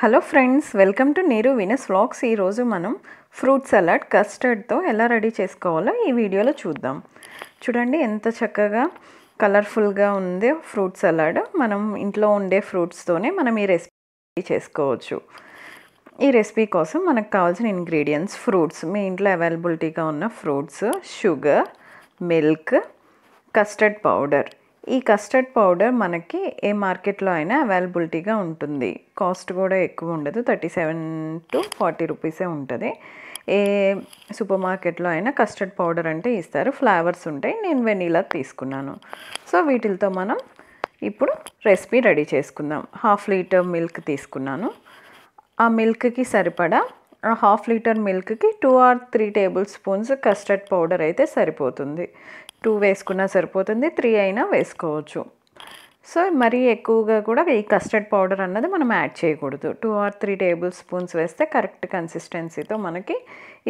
hello friends welcome to Neeru Venus vlogs ఈరోజు మనం fruit salad కస్టర్డ్తో ఎలా రెడీ చేసుకోవాలో ఈ వీడియోలో చూద్దాం చూడండి ఎంత చక్కగా కలర్ఫుల్గా ఉంది ఫ్రూట్ సలాడ్ మనం ఇంట్లో ఉండే ఫ్రూట్స్తోనే మనం ఈ రెసిపీ చేసుకోవచ్చు ఈ రెసిపీ కోసం మనకు కావాల్సిన ఇంగ్రీడియంట్స్ ఫ్రూట్స్ మీ ఇంట్లో అవైలబిలిటీగా ఉన్న fruits sugar milk custard powder ఈ కస్టర్డ్ పౌడర్ మనకి ఏ మార్కెట్లో అయినా అవైలబిలిటీగా ఉంటుంది కాస్ట్ కూడా ఎక్కువ ఉండదు థర్టీ సెవెన్ టు ఫార్టీ రూపీసే ఉంటుంది ఏ సూపర్ మార్కెట్లో అయినా కస్టర్డ్ పౌడర్ అంటే ఇస్తారు ఫ్లేవర్స్ ఉంటాయి నేను వెనీలా తీసుకున్నాను సో వీటితో మనం ఇప్పుడు రెసిపీ రెడీ చేసుకుందాం హాఫ్ లీటర్ మిల్క్ తీసుకున్నాను ఆ మిల్క్కి సరిపడా హాఫ్ లీటర్ మిల్క్కి two or three table spoons custard powder అయితే సరిపోతుంది టూ వేసుకున్నా సరిపోతుంది త్రీ అయినా వేసుకోవచ్చు సో మరీ ఎక్కువగా కూడా ఈ కస్టర్డ్ పౌడర్ అన్నది మనం యాడ్ చేయకూడదు two or three table spoons వేస్తే కరెక్ట్ కన్సిస్టెన్సీతో మనకి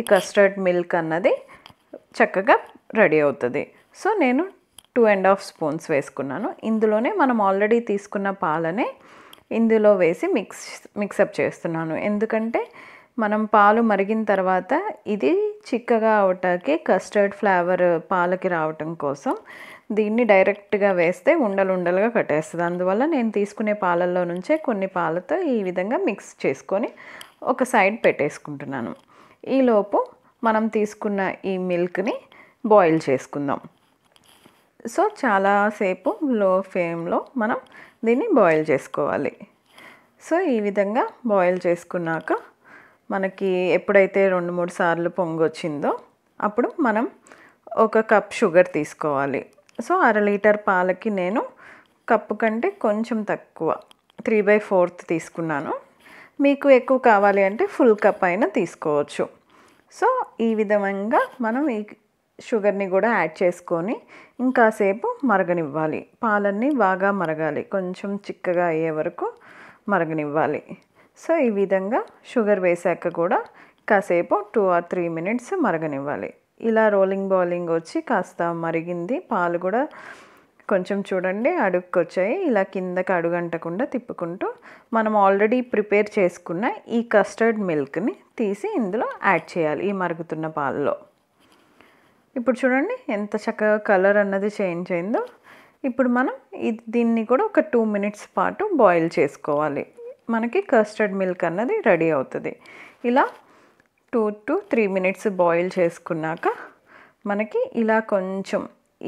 ఈ కస్టర్డ్ మిల్క్ అన్నది చక్కగా రెడీ అవుతుంది సో నేను టూ అండ్ హాఫ్ స్పూన్స్ వేసుకున్నాను ఇందులోనే మనం ఆల్రెడీ తీసుకున్న పాలనే ఇందులో వేసి మిక్స్ మిక్సప్ చేస్తున్నాను ఎందుకంటే మనం పాలు మరిగిన తర్వాత ఇది చిక్కగా అవటానికి కస్టర్డ్ ఫ్లేవర్ పాలకి రావటం కోసం దీన్ని డైరెక్ట్గా వేస్తే ఉండలు ఉండలుగా కట్టేస్తుంది అందువల్ల నేను తీసుకునే పాలల్లో నుంచే కొన్ని పాలతో ఈ విధంగా మిక్స్ చేసుకొని ఒక సైడ్ పెట్టేసుకుంటున్నాను ఈలోపు మనం తీసుకున్న ఈ మిల్క్ని బాయిల్ చేసుకుందాం సో చాలాసేపు లో ఫ్లేమ్లో మనం దీన్ని బాయిల్ చేసుకోవాలి సో ఈ విధంగా బాయిల్ చేసుకున్నాక మనకి ఎప్పుడైతే రెండు మూడు సార్లు వచ్చిందో అప్పుడు మనం ఒక కప్ షుగర్ తీసుకోవాలి సో అర లీటర్ పాలకి నేను కప్పు కంటే కొంచెం తక్కువ త్రీ బై ఫోర్త్ తీసుకున్నాను మీకు ఎక్కువ కావాలి అంటే ఫుల్ కప్ అయినా తీసుకోవచ్చు సో ఈ విధంగా మనం ఈ షుగర్ని కూడా యాడ్ చేసుకొని ఇంకాసేపు మరగనివ్వాలి పాలన్నీ బాగా మరగాలి కొంచెం చిక్కగా అయ్యే వరకు మరగనివ్వాలి సో ఈ విధంగా షుగర్ వేసాక కూడా కాసేపు టూ ఆర్ త్రీ మినిట్స్ మరగనివ్వాలి ఇలా రోలింగ్ బౌలింగ్ వచ్చి కాస్త మరిగింది పాలు కూడా కొంచెం చూడండి అడుక్కొచ్చాయి ఇలా కిందకి అడుగంటకుండా తిప్పుకుంటూ మనం ఆల్రెడీ ప్రిపేర్ చేసుకున్న ఈ కస్టర్డ్ మిల్క్ని తీసి ఇందులో యాడ్ చేయాలి ఈ మరుగుతున్న పాలలో ఇప్పుడు చూడండి ఎంత చక్కగా కలర్ అన్నది చేంజ్ అయిందో ఇప్పుడు మనం దీన్ని కూడా ఒక టూ మినిట్స్ పాటు బాయిల్ చేసుకోవాలి మనకి కస్టర్డ్ మిల్క్ అన్నది రెడీ అవుతుంది ఇలా two to three minutes boil చేసుకున్నాక మనకి ఇలా కొంచెం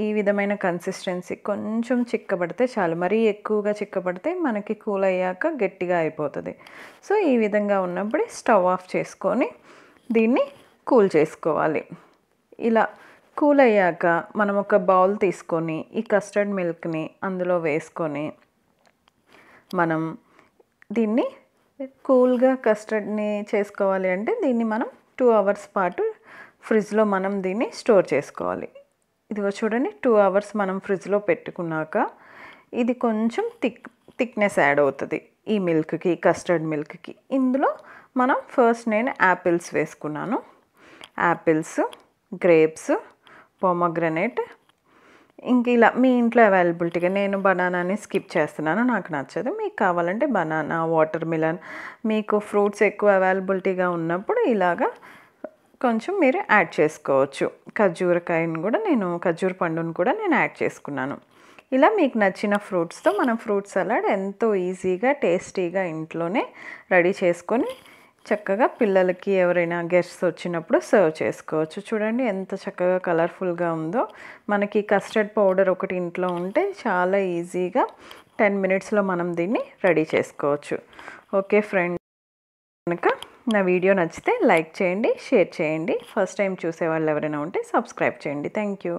ఈ విధమైన కన్సిస్టెన్సీ కొంచెం చిక్కబడితే చాలు మరీ ఎక్కువగా చిక్కబడితే మనకి కూల్ అయ్యాక గట్టిగా అయిపోతుంది సో ఈ విధంగా ఉన్నప్పుడే స్టవ్ ఆఫ్ చేసుకొని దీన్ని కూల్ చేసుకోవాలి ఇలా కూల్ అయ్యాక మనం ఒక బౌల్ తీసుకొని ఈ కస్టర్డ్ మిల్క్ని అందులో వేసుకొని మనం దీన్ని కూల్గా కస్టర్డ్ని చేసుకోవాలి అంటే దీన్ని మనం టూ అవర్స్ పాటు ఫ్రిడ్జ్లో మనం దీన్ని స్టోర్ చేసుకోవాలి ఇదిగో చూడండి టూ అవర్స్ మనం ఫ్రిడ్జ్లో పెట్టుకున్నాక ఇది కొంచెం థిక్ థిక్నెస్ యాడ్ అవుతుంది ఈ మిల్క్కి కస్టర్డ్ మిల్క్కి ఇందులో మనం ఫస్ట్ నేను యాపిల్స్ వేసుకున్నాను యాపిల్స్ గ్రేప్స్ పోమగ్రనేట్ ఇంక ఇలా మీ ఇంట్లో అవైలబిలిటీగా నేను బనానాని స్కిప్ చేస్తున్నాను నాకు నచ్చదు మీకు కావాలంటే బనానా వాటర్ మిలన్ మీకు ఫ్రూట్స్ ఎక్కువ అవైలబిలిటీగా ఉన్నప్పుడు ఇలాగా కొంచెం మీరు యాడ్ చేసుకోవచ్చు ఖర్జూరకాయను కూడా నేను ఖర్జూర పండును కూడా నేను యాడ్ చేసుకున్నాను ఇలా మీకు నచ్చిన ఫ్రూట్స్తో మనం ఫ్రూట్ సలాడ్ ఎంతో ఈజీగా టేస్టీగా ఇంట్లోనే రెడీ చేసుకొని చక్కగా పిల్లలకి ఎవరైనా గెస్ట్స్ వచ్చినప్పుడు సర్వ్ చేసుకోవచ్చు చూడండి ఎంత చక్కగా కలర్ఫుల్గా ఉందో మనకి కస్టర్డ్ పౌడర్ ఒకటి ఇంట్లో ఉంటే చాలా ఈజీగా టెన్ మినిట్స్లో మనం దీన్ని రెడీ చేసుకోవచ్చు ఓకే ఫ్రెండ్ కనుక నా వీడియో నచ్చితే లైక్ చేయండి షేర్ చేయండి ఫస్ట్ టైం చూసే వాళ్ళు ఎవరైనా ఉంటే సబ్స్క్రైబ్ చేయండి థ్యాంక్ యూ